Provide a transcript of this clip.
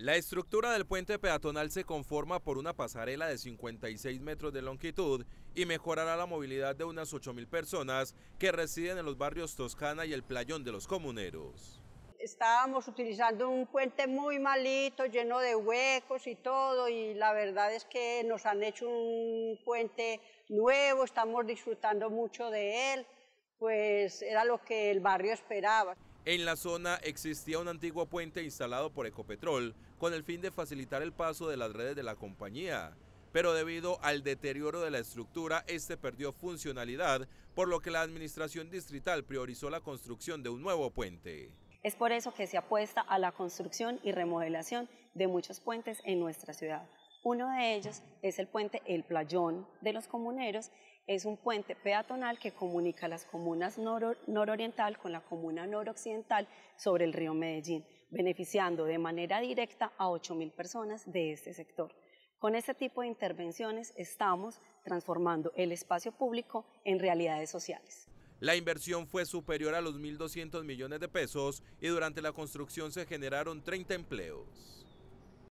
La estructura del puente peatonal se conforma por una pasarela de 56 metros de longitud y mejorará la movilidad de unas 8.000 personas que residen en los barrios Toscana y el Playón de los Comuneros. Estábamos utilizando un puente muy malito, lleno de huecos y todo, y la verdad es que nos han hecho un puente nuevo, estamos disfrutando mucho de él, pues era lo que el barrio esperaba. En la zona existía un antiguo puente instalado por Ecopetrol con el fin de facilitar el paso de las redes de la compañía, pero debido al deterioro de la estructura, este perdió funcionalidad, por lo que la administración distrital priorizó la construcción de un nuevo puente. Es por eso que se apuesta a la construcción y remodelación de muchos puentes en nuestra ciudad. Uno de ellos es el puente El Playón de los Comuneros. Es un puente peatonal que comunica las comunas nororiental con la comuna noroccidental sobre el río Medellín, beneficiando de manera directa a 8.000 personas de este sector. Con este tipo de intervenciones estamos transformando el espacio público en realidades sociales. La inversión fue superior a los 1.200 millones de pesos y durante la construcción se generaron 30 empleos.